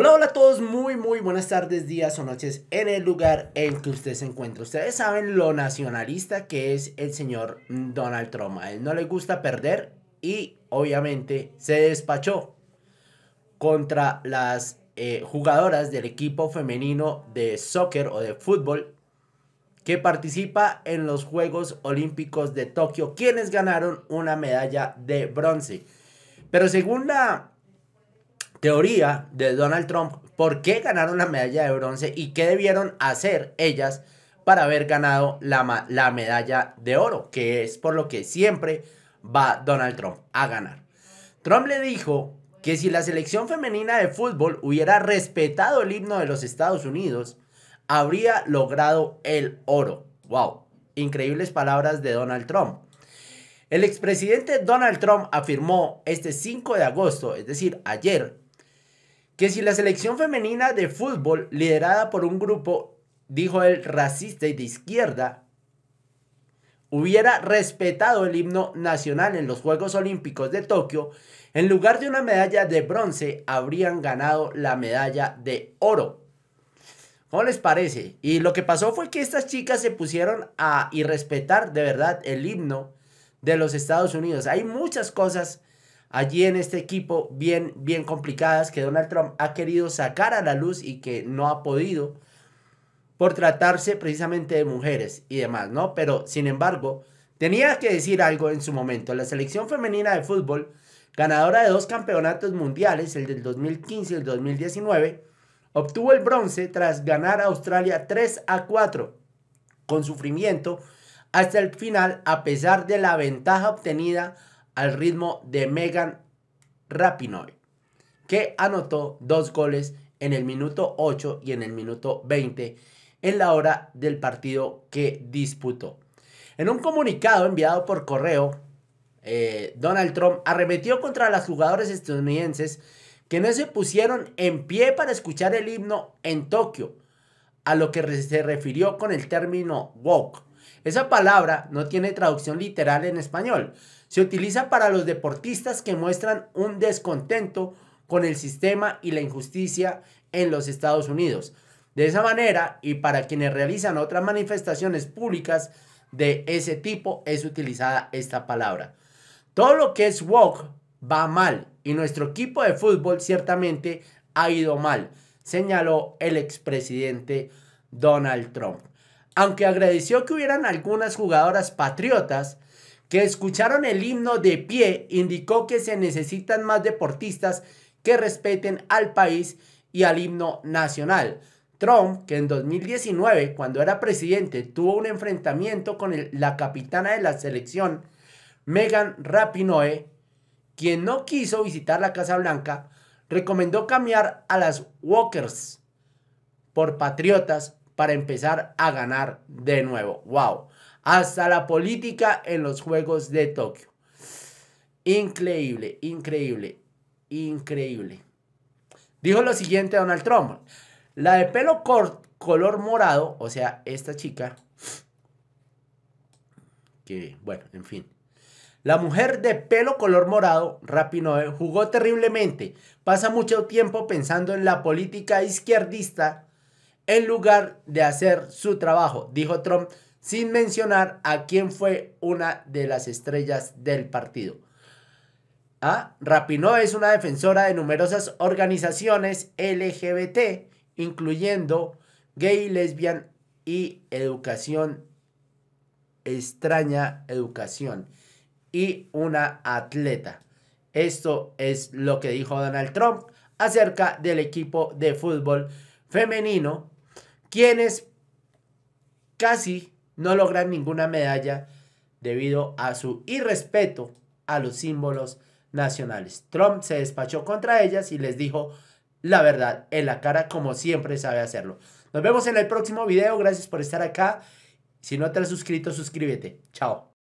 Hola, hola a todos, muy muy buenas tardes, días o noches en el lugar en que usted se encuentra. Ustedes saben lo nacionalista que es el señor Donald Trump. A él no le gusta perder y obviamente se despachó contra las eh, jugadoras del equipo femenino de soccer o de fútbol que participa en los Juegos Olímpicos de Tokio, quienes ganaron una medalla de bronce. Pero según la teoría de Donald Trump, por qué ganaron la medalla de bronce y qué debieron hacer ellas para haber ganado la, la medalla de oro, que es por lo que siempre va Donald Trump a ganar. Trump le dijo que si la selección femenina de fútbol hubiera respetado el himno de los Estados Unidos, habría logrado el oro. ¡Wow! Increíbles palabras de Donald Trump. El expresidente Donald Trump afirmó este 5 de agosto, es decir, ayer, que si la selección femenina de fútbol, liderada por un grupo, dijo él, racista y de izquierda, hubiera respetado el himno nacional en los Juegos Olímpicos de Tokio, en lugar de una medalla de bronce, habrían ganado la medalla de oro. ¿Cómo les parece? Y lo que pasó fue que estas chicas se pusieron a irrespetar de verdad el himno de los Estados Unidos. Hay muchas cosas allí en este equipo bien, bien complicadas que Donald Trump ha querido sacar a la luz y que no ha podido por tratarse precisamente de mujeres y demás, ¿no? Pero sin embargo, tenía que decir algo en su momento. La selección femenina de fútbol, ganadora de dos campeonatos mundiales, el del 2015 y el 2019, obtuvo el bronce tras ganar a Australia 3 a 4 con sufrimiento hasta el final a pesar de la ventaja obtenida al ritmo de Megan Rapinoe, que anotó dos goles en el minuto 8 y en el minuto 20 en la hora del partido que disputó. En un comunicado enviado por correo, eh, Donald Trump arremetió contra las jugadoras estadounidenses que no se pusieron en pie para escuchar el himno en Tokio, a lo que se refirió con el término walk. Esa palabra no tiene traducción literal en español, se utiliza para los deportistas que muestran un descontento con el sistema y la injusticia en los Estados Unidos. De esa manera, y para quienes realizan otras manifestaciones públicas de ese tipo, es utilizada esta palabra. Todo lo que es woke va mal y nuestro equipo de fútbol ciertamente ha ido mal, señaló el expresidente Donald Trump. Aunque agradeció que hubieran algunas jugadoras patriotas, que escucharon el himno de pie indicó que se necesitan más deportistas que respeten al país y al himno nacional. Trump, que en 2019, cuando era presidente, tuvo un enfrentamiento con la capitana de la selección, Megan Rapinoe, quien no quiso visitar la Casa Blanca, recomendó cambiar a las Walkers por patriotas para empezar a ganar de nuevo. ¡Wow! hasta la política en los Juegos de Tokio. Increíble, increíble, increíble. Dijo lo siguiente Donald Trump. La de pelo color morado, o sea, esta chica, que bueno, en fin. La mujer de pelo color morado, Rapinoe, jugó terriblemente. Pasa mucho tiempo pensando en la política izquierdista en lugar de hacer su trabajo, dijo Trump sin mencionar a quién fue una de las estrellas del partido. ¿Ah? Rapinoe es una defensora de numerosas organizaciones LGBT, incluyendo gay, lesbian y educación extraña educación y una atleta. Esto es lo que dijo Donald Trump acerca del equipo de fútbol femenino, quienes casi no logran ninguna medalla debido a su irrespeto a los símbolos nacionales. Trump se despachó contra ellas y les dijo la verdad en la cara como siempre sabe hacerlo. Nos vemos en el próximo video. Gracias por estar acá. Si no te has suscrito, suscríbete. Chao.